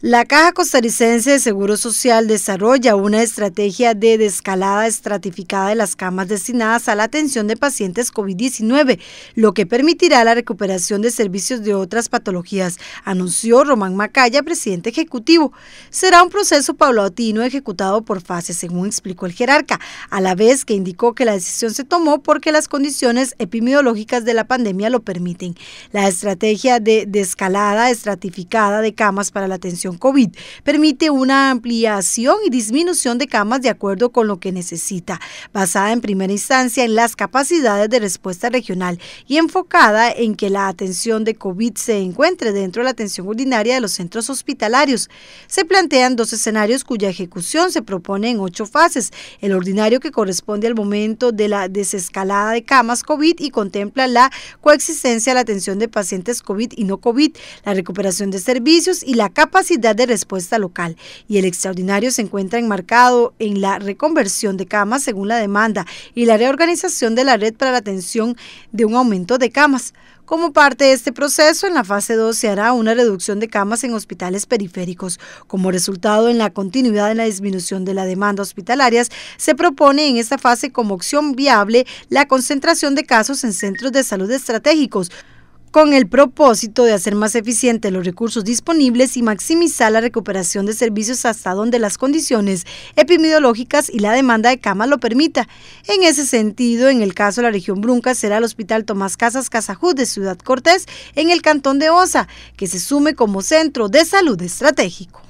La Caja Costarricense de Seguro Social desarrolla una estrategia de descalada estratificada de las camas destinadas a la atención de pacientes COVID-19, lo que permitirá la recuperación de servicios de otras patologías, anunció Román Macaya, presidente ejecutivo. Será un proceso paulatino ejecutado por fases, según explicó el jerarca, a la vez que indicó que la decisión se tomó porque las condiciones epidemiológicas de la pandemia lo permiten. La estrategia de descalada estratificada de camas para la atención COVID. Permite una ampliación y disminución de camas de acuerdo con lo que necesita, basada en primera instancia en las capacidades de respuesta regional y enfocada en que la atención de COVID se encuentre dentro de la atención ordinaria de los centros hospitalarios. Se plantean dos escenarios cuya ejecución se propone en ocho fases. El ordinario que corresponde al momento de la desescalada de camas COVID y contempla la coexistencia, la atención de pacientes COVID y no COVID, la recuperación de servicios y la capacidad de respuesta local y el extraordinario se encuentra enmarcado en la reconversión de camas según la demanda y la reorganización de la red para la atención de un aumento de camas. Como parte de este proceso, en la fase 2 se hará una reducción de camas en hospitales periféricos. Como resultado en la continuidad en la disminución de la demanda hospitalaria, se propone en esta fase como opción viable la concentración de casos en centros de salud estratégicos, con el propósito de hacer más eficientes los recursos disponibles y maximizar la recuperación de servicios hasta donde las condiciones epidemiológicas y la demanda de camas lo permita. En ese sentido, en el caso de la región Brunca será el Hospital Tomás Casas Casajud de Ciudad Cortés en el Cantón de Osa, que se sume como centro de salud estratégico.